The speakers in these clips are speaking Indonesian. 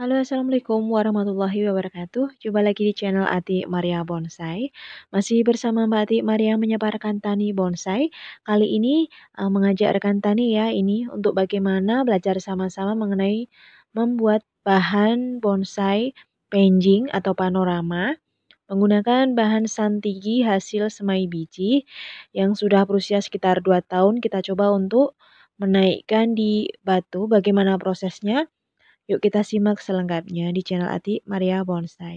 Halo, Assalamualaikum warahmatullahi wabarakatuh. Jumpa lagi di channel Ati Maria Bonsai. Masih bersama Mbak Ati Maria menyebarkan tani bonsai. Kali ini uh, eh, mengajak rekan tani ya ini untuk bagaimana belajar sama-sama mengenai membuat bahan bonsai penjing atau panorama menggunakan bahan santigi hasil semai biji yang sudah berusia sekitar 2 tahun kita coba untuk menaikkan di batu bagaimana prosesnya Yuk kita simak selengkapnya di channel Ati Maria Bonsai.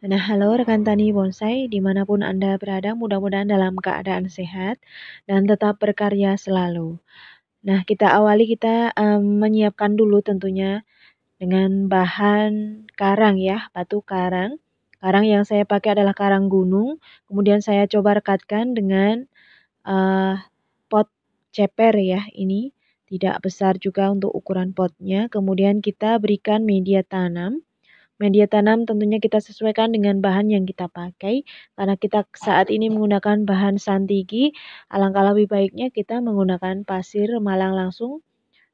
Nah, halo rekan tani bonsai, dimanapun Anda berada, mudah-mudahan dalam keadaan sehat dan tetap berkarya selalu. Nah, kita awali kita um, menyiapkan dulu tentunya dengan bahan karang ya, batu karang. Karang yang saya pakai adalah karang gunung. Kemudian saya coba rekatkan dengan uh, pot ceper ya ini. Tidak besar juga untuk ukuran potnya. Kemudian kita berikan media tanam. Media tanam tentunya kita sesuaikan dengan bahan yang kita pakai karena kita saat ini menggunakan bahan santigi, alangkah lebih baiknya kita menggunakan pasir malang langsung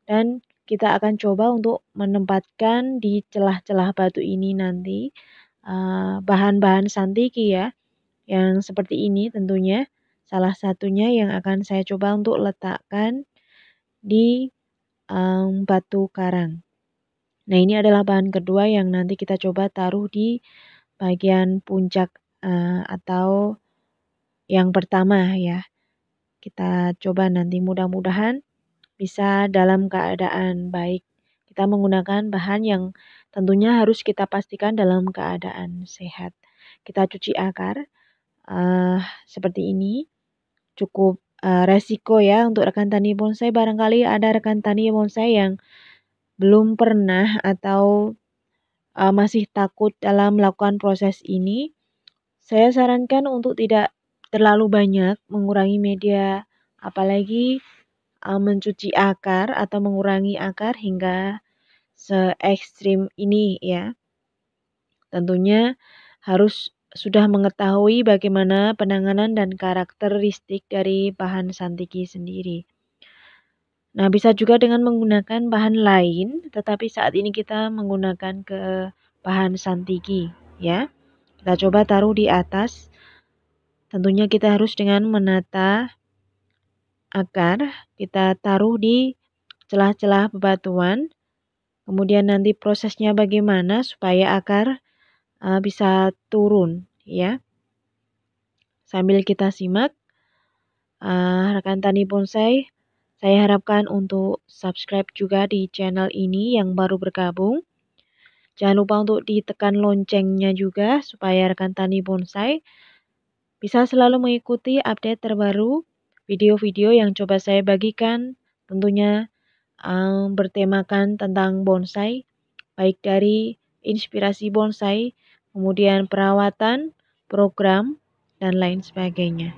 dan kita akan coba untuk menempatkan di celah-celah batu ini nanti Eh, bahan-bahan uh, santiki ya yang seperti ini tentunya salah satunya yang akan saya coba untuk letakkan di um, batu karang. Nah ini adalah bahan kedua yang nanti kita coba taruh di bagian puncak uh, atau yang pertama ya. Kita coba nanti mudah-mudahan bisa dalam keadaan baik. Kita menggunakan bahan yang tentunya harus kita pastikan dalam keadaan sehat. Kita cuci akar uh, seperti ini, cukup uh, resiko ya untuk rekan tani bonsai. Barangkali ada rekan tani bonsai yang belum pernah atau uh, masih takut dalam melakukan proses ini. Saya sarankan untuk tidak terlalu banyak mengurangi media, apalagi uh, mencuci akar atau mengurangi akar hingga se ekstrim ini ya. Tentunya harus sudah mengetahui bagaimana penanganan dan karakteristik dari bahan santiki sendiri. Nah, bisa juga dengan menggunakan bahan lain, tetapi saat ini kita menggunakan ke bahan santiki, ya. Kita coba taruh di atas. Tentunya kita harus dengan menata akar, kita taruh di celah-celah bebatuan Kemudian nanti prosesnya bagaimana supaya akar uh, bisa turun ya. Sambil kita simak uh, rekan tani bonsai, saya harapkan untuk subscribe juga di channel ini yang baru bergabung. Jangan lupa untuk ditekan loncengnya juga supaya rekan tani bonsai bisa selalu mengikuti update terbaru video-video yang coba saya bagikan tentunya um, bertemakan tentang bonsai, baik dari inspirasi bonsai, kemudian perawatan, program, dan lain sebagainya.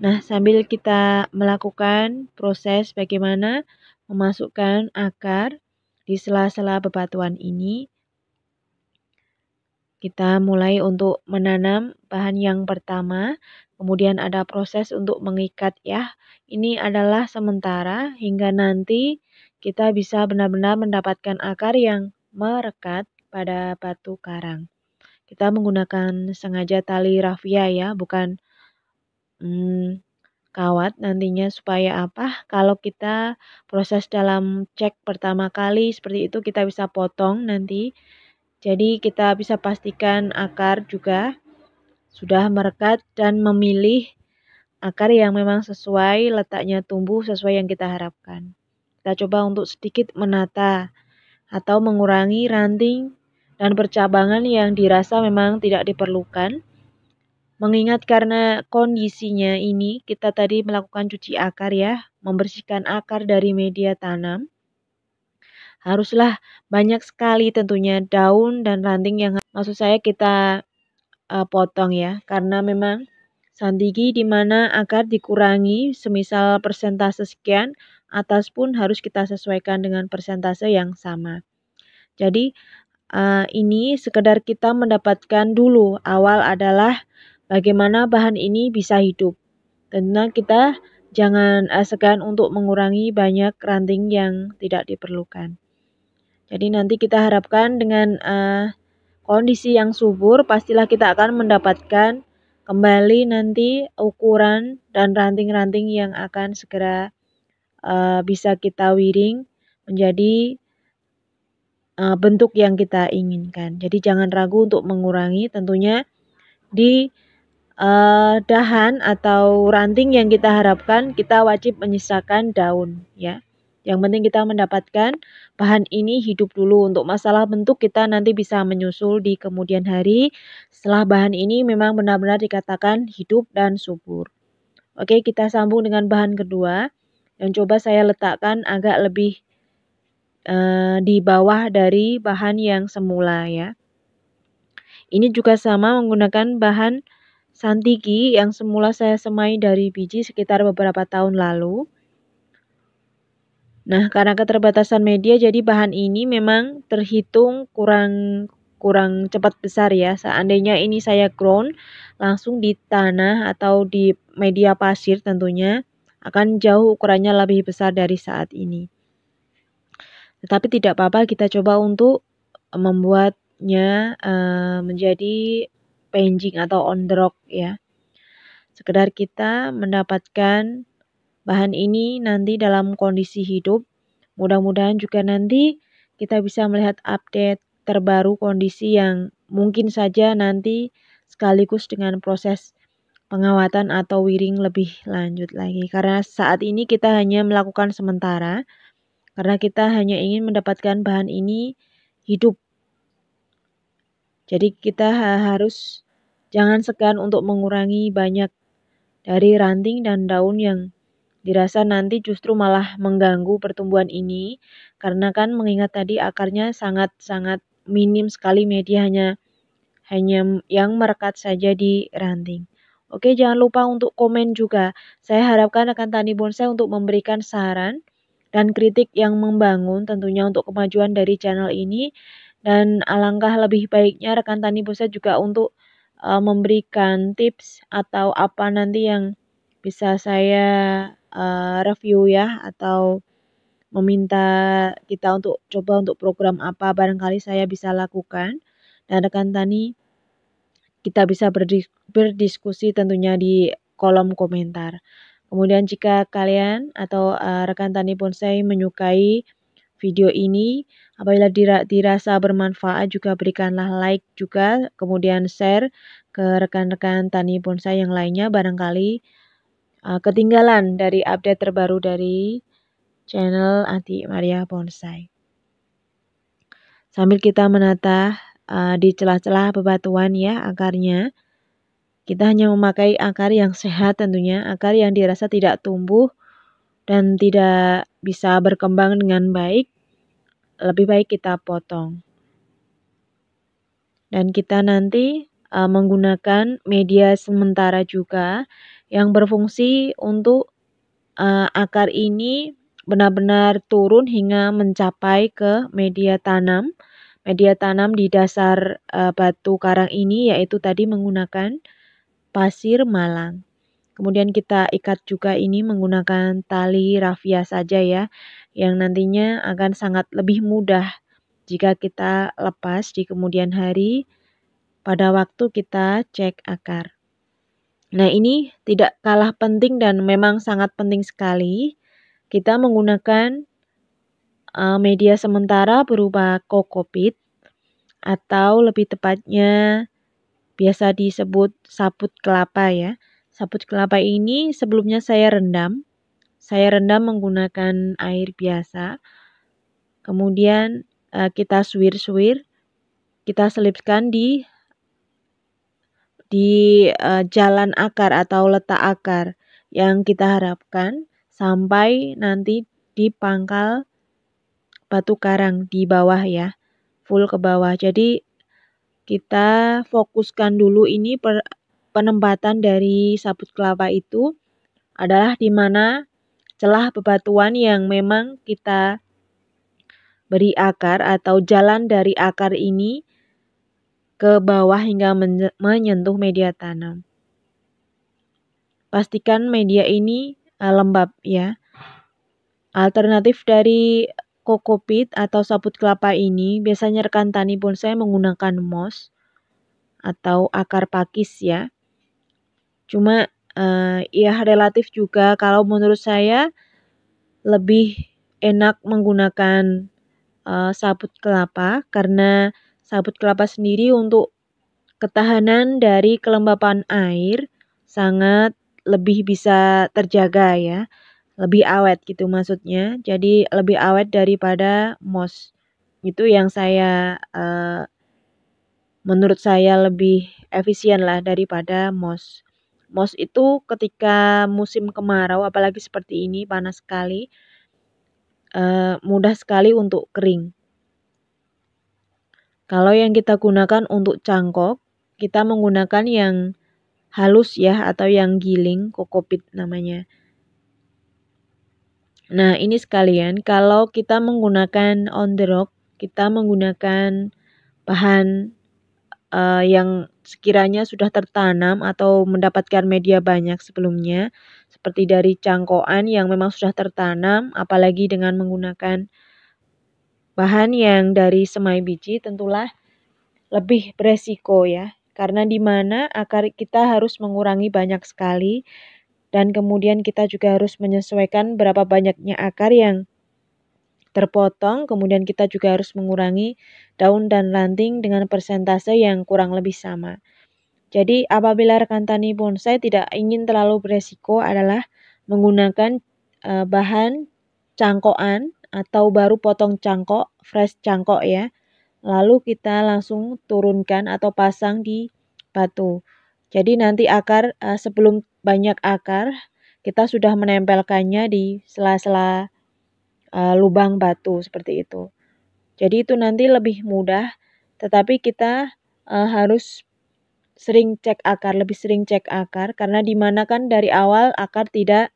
Nah, sambil kita melakukan proses bagaimana memasukkan akar di sela-sela bebatuan ini, kita mulai untuk menanam bahan yang pertama, kemudian ada proses untuk mengikat ya. Ini adalah sementara hingga nanti kita bisa benar-benar mendapatkan akar yang merekat pada batu karang. Kita menggunakan sengaja tali rafia ya, bukan hmm, kawat nantinya supaya apa? Kalau kita proses dalam cek pertama kali seperti itu kita bisa potong nanti. Jadi kita bisa pastikan akar juga sudah merekat dan memilih akar yang memang sesuai letaknya tumbuh sesuai yang kita harapkan. Kita coba untuk sedikit menata atau mengurangi ranting dan percabangan yang dirasa memang tidak diperlukan. Mengingat karena kondisinya ini, kita tadi melakukan cuci akar ya, membersihkan akar dari media tanam. Haruslah banyak sekali tentunya daun dan ranting yang maksud saya kita uh, potong ya, karena memang sandigi di mana akar dikurangi semisal persentase sekian, atas pun harus kita sesuaikan dengan persentase yang sama. Jadi eh, ini sekedar kita mendapatkan dulu awal adalah bagaimana bahan ini bisa hidup. Tentunya kita jangan eh, segan untuk mengurangi banyak ranting yang tidak diperlukan. Jadi nanti kita harapkan dengan uh, kondisi yang subur pastilah kita akan mendapatkan kembali nanti ukuran dan ranting-ranting yang akan segera uh, bisa kita wiring menjadi uh, bentuk yang kita inginkan. Jadi jangan ragu untuk mengurangi tentunya di uh, dahan atau ranting yang kita harapkan kita wajib menyisakan daun ya. Yang penting kita mendapatkan bahan ini hidup dulu. Untuk masalah bentuk kita nanti bisa menyusul di kemudian hari setelah bahan ini memang benar-benar dikatakan hidup dan subur. Oke, kita sambung dengan bahan kedua yang coba saya letakkan agak lebih uh, di bawah dari bahan yang semula ya. Ini juga sama menggunakan bahan santigi yang semula saya semai dari biji sekitar beberapa tahun lalu. Nah, karena keterbatasan media jadi bahan ini memang terhitung kurang kurang cepat besar ya. Seandainya ini saya ground langsung di tanah atau di media pasir tentunya akan jauh ukurannya lebih besar dari saat ini. Tetapi tidak apa-apa kita coba untuk membuatnya uh, menjadi painting atau on the rock ya. Sekedar kita mendapatkan bahan ini nanti dalam kondisi hidup. Mudah-mudahan juga nanti kita bisa melihat update terbaru kondisi yang mungkin saja nanti sekaligus dengan proses pengawatan atau wiring lebih lanjut lagi. Karena saat ini kita hanya melakukan sementara, karena kita hanya ingin mendapatkan bahan ini hidup. Jadi kita harus jangan segan untuk mengurangi banyak dari ranting dan daun yang dirasa nanti justru malah mengganggu pertumbuhan ini karena kan mengingat tadi akarnya sangat-sangat minim sekali media hanya hanya yang merekat saja di ranting. Oke, jangan lupa untuk komen juga. Saya harapkan rekan tani bonsai untuk memberikan saran dan kritik yang membangun tentunya untuk kemajuan dari channel ini. Dan alangkah lebih baiknya rekan tani bonsai juga untuk uh, memberikan tips atau apa nanti yang bisa saya uh, review ya atau meminta kita untuk coba untuk program apa barangkali saya bisa lakukan. Dan rekan tani kita bisa berdiskusi tentunya di kolom komentar. Kemudian jika kalian atau uh, rekan tani bonsai menyukai video ini, apabila dirasa bermanfaat juga berikanlah like juga, kemudian share ke rekan-rekan tani bonsai yang lainnya barangkali uh, ketinggalan dari update terbaru dari channel Anti Maria Bonsai. Sambil kita menata uh, di celah-celah bebatuan ya akarnya. Kita hanya memakai akar yang sehat tentunya, akar yang dirasa tidak tumbuh dan tidak bisa berkembang dengan baik. Lebih baik kita potong. Dan kita nanti uh, menggunakan media sementara juga yang berfungsi untuk uh, akar ini benar-benar turun hingga mencapai ke media tanam Media tanam di dasar uh, batu karang ini yaitu tadi menggunakan pasir malang. Kemudian kita ikat juga ini menggunakan tali rafia saja ya, yang nantinya akan sangat lebih mudah jika kita lepas di kemudian hari pada waktu kita cek akar. Nah ini tidak kalah penting dan memang sangat penting sekali kita menggunakan Eh, media sementara berupa kokopit atau lebih tepatnya biasa disebut saput kelapa ya. Saput kelapa ini sebelumnya saya rendam. Saya rendam menggunakan air biasa. Kemudian eh, kita suwir-suwir, kita selipkan di di eh, jalan akar atau letak akar yang kita harapkan sampai nanti di pangkal batu karang di bawah ya, full ke bawah. Jadi kita fokuskan dulu ini per, penempatan dari sabut kelapa itu adalah di mana celah bebatuan yang memang kita beri akar atau jalan dari akar ini ke bawah hingga menyentuh media tanam. Pastikan media ini eh, lembab ya. Alternatif dari Kokopit atau sabut kelapa ini biasanya rekan tani bonsai menggunakan moss atau akar pakis ya. Cuma eh, ya relatif juga kalau menurut saya lebih enak menggunakan eh, sabut kelapa karena sabut kelapa sendiri untuk ketahanan dari kelembapan air sangat lebih bisa terjaga ya lebih awet gitu maksudnya. Jadi lebih awet daripada mos. Itu yang saya uh, menurut saya lebih efisien lah daripada mos. Mos itu ketika musim kemarau apalagi seperti ini panas sekali uh, mudah sekali untuk kering. Kalau yang kita gunakan untuk cangkok, kita menggunakan yang halus ya atau yang giling, kokopit namanya. Nah, ini sekalian kalau kita menggunakan on the rock, kita menggunakan bahan uh, yang sekiranya sudah tertanam atau mendapatkan media banyak sebelumnya, seperti dari cangkoan yang memang sudah tertanam, apalagi dengan menggunakan bahan yang dari semai biji, tentulah lebih beresiko ya, karena di mana akar kita harus mengurangi banyak sekali dan kemudian kita juga harus menyesuaikan berapa banyaknya akar yang terpotong, kemudian kita juga harus mengurangi daun dan ranting dengan persentase yang kurang lebih sama. Jadi apabila rekan tani bonsai tidak ingin terlalu beresiko adalah menggunakan e, bahan cangkokan atau baru potong cangkok, fresh cangkok ya. Lalu kita langsung turunkan atau pasang di batu. Jadi nanti akar e, sebelum banyak akar, kita sudah menempelkannya di sela-sela uh, lubang batu seperti itu. Jadi itu nanti lebih mudah, tetapi kita uh, harus sering cek akar, lebih sering cek akar karena di kan dari awal akar tidak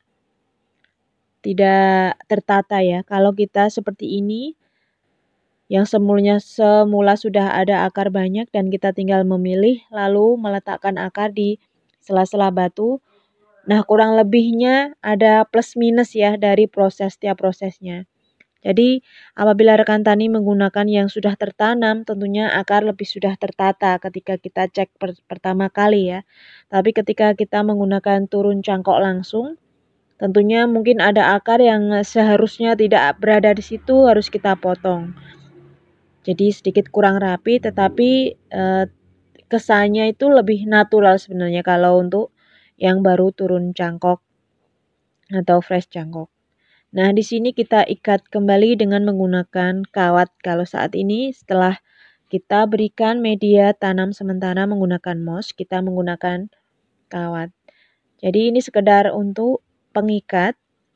tidak tertata ya. Kalau kita seperti ini yang semulanya semula sudah ada akar banyak dan kita tinggal memilih lalu meletakkan akar di sela-sela batu Nah, kurang lebihnya ada plus minus ya dari proses tiap prosesnya. Jadi, apabila rekan tani menggunakan yang sudah tertanam, tentunya akar lebih sudah tertata ketika kita cek per pertama kali ya. Tapi ketika kita menggunakan turun cangkok langsung, tentunya mungkin ada akar yang seharusnya tidak berada di situ harus kita potong. Jadi sedikit kurang rapi, tetapi eh, kesannya itu lebih natural sebenarnya kalau untuk yang baru turun cangkok atau fresh cangkok. Nah, di sini kita ikat kembali dengan menggunakan kawat. Kalau saat ini setelah kita berikan media tanam sementara menggunakan moss, kita menggunakan kawat. Jadi ini sekedar untuk pengikat.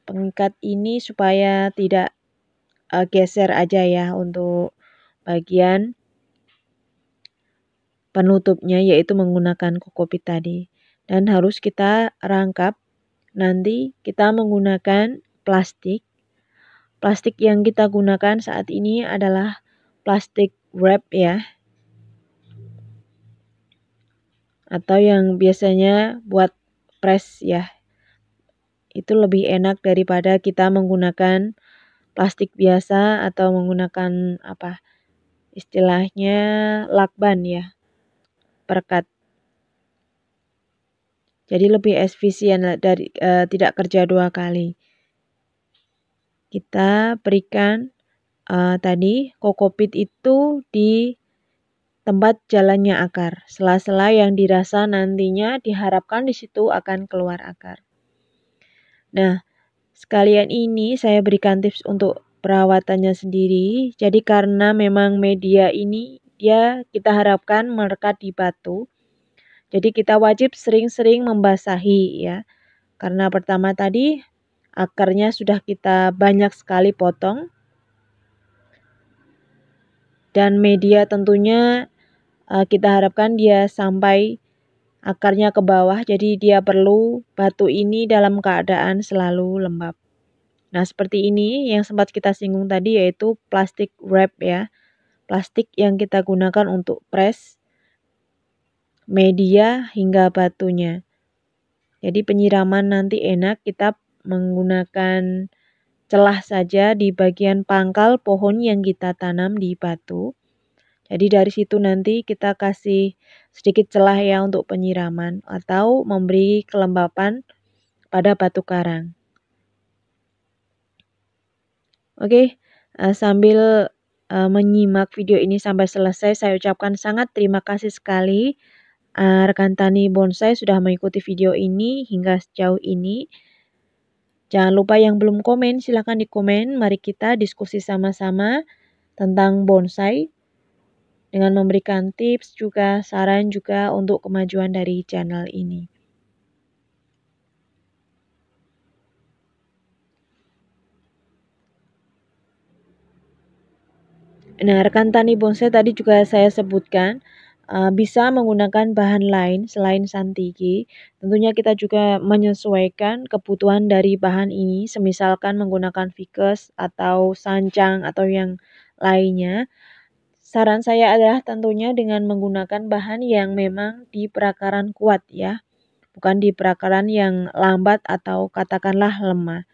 Pengikat ini supaya tidak uh, geser aja ya untuk bagian penutupnya yaitu menggunakan kokopit tadi dan harus kita rangkap. Nanti kita menggunakan plastik. Plastik yang kita gunakan saat ini adalah plastik wrap ya. Atau yang biasanya buat press ya. Itu lebih enak daripada kita menggunakan plastik biasa atau menggunakan apa? Istilahnya lakban ya. Perkat jadi lebih efisien dari e, tidak kerja dua kali. Kita berikan e, tadi kokopit itu di tempat jalannya akar. Sela-sela yang dirasa nantinya diharapkan di situ akan keluar akar. Nah, sekalian ini saya berikan tips untuk perawatannya sendiri. Jadi karena memang media ini dia kita harapkan melekat di batu. Jadi kita wajib sering-sering membasahi ya. Karena pertama tadi akarnya sudah kita banyak sekali potong. Dan media tentunya eh, kita harapkan dia sampai akarnya ke bawah, jadi dia perlu batu ini dalam keadaan selalu lembab. Nah, seperti ini yang sempat kita singgung tadi yaitu plastik wrap ya. Plastik yang kita gunakan untuk press media hingga batunya. Jadi penyiraman nanti enak kita menggunakan celah saja di bagian pangkal pohon yang kita tanam di batu. Jadi dari situ nanti kita kasih sedikit celah ya untuk penyiraman atau memberi kelembapan pada batu karang. Oke, eh, sambil eh, menyimak video ini sampai selesai, saya ucapkan sangat terima kasih sekali uh, rekan tani bonsai sudah mengikuti video ini hingga sejauh ini. Jangan lupa yang belum komen silahkan dikomen. Mari kita diskusi sama-sama tentang bonsai dengan memberikan tips juga saran juga untuk kemajuan dari channel ini. Nah, rekan tani bonsai tadi juga saya sebutkan Eh, bisa menggunakan bahan lain selain santigi. Tentunya kita juga menyesuaikan kebutuhan dari bahan ini, semisalkan menggunakan fikus atau sancang atau yang lainnya. Saran saya adalah tentunya dengan menggunakan bahan yang memang di perakaran kuat ya, bukan di perakaran yang lambat atau katakanlah lemah.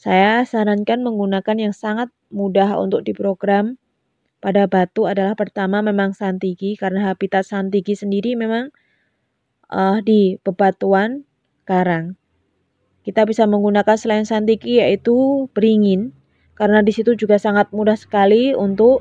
Saya sarankan menggunakan yang sangat mudah untuk diprogram pada batu adalah pertama memang Santigi karena habitat Santigi sendiri memang uh, di bebatuan karang. Kita bisa menggunakan selain Santigi yaitu beringin karena di situ juga sangat mudah sekali untuk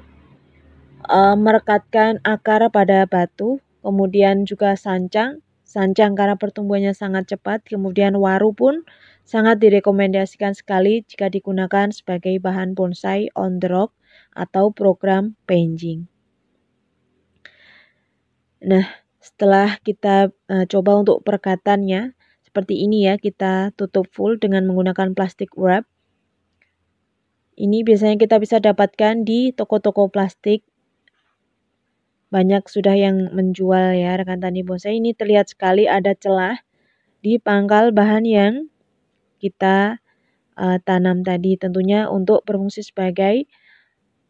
uh, merekatkan akar pada batu, kemudian juga sancang. Sancang karena pertumbuhannya sangat cepat, kemudian waru pun sangat direkomendasikan sekali jika digunakan sebagai bahan bonsai on the rock atau program penjing. Nah, setelah kita uh, coba untuk perekatannya, seperti ini ya, kita tutup full dengan menggunakan plastik wrap. Ini biasanya kita bisa dapatkan di toko-toko plastik. Banyak sudah yang menjual ya rekan tani bonsai. Ini terlihat sekali ada celah di pangkal bahan yang kita uh, tanam tadi tentunya untuk berfungsi sebagai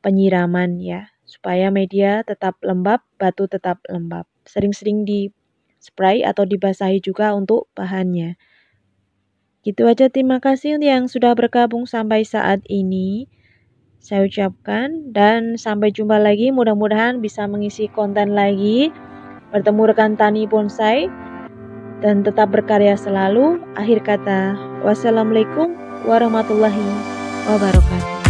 penyiraman ya, supaya media tetap lembab, batu tetap lembab. Sering-sering di spray atau dibasahi juga untuk bahannya. Gitu aja terima kasih yang sudah bergabung sampai saat ini. Saya ucapkan dan sampai jumpa lagi mudah-mudahan bisa mengisi konten lagi. Bertemu rekan tani bonsai dan tetap berkarya selalu. Akhir kata, wassalamualaikum warahmatullahi wabarakatuh.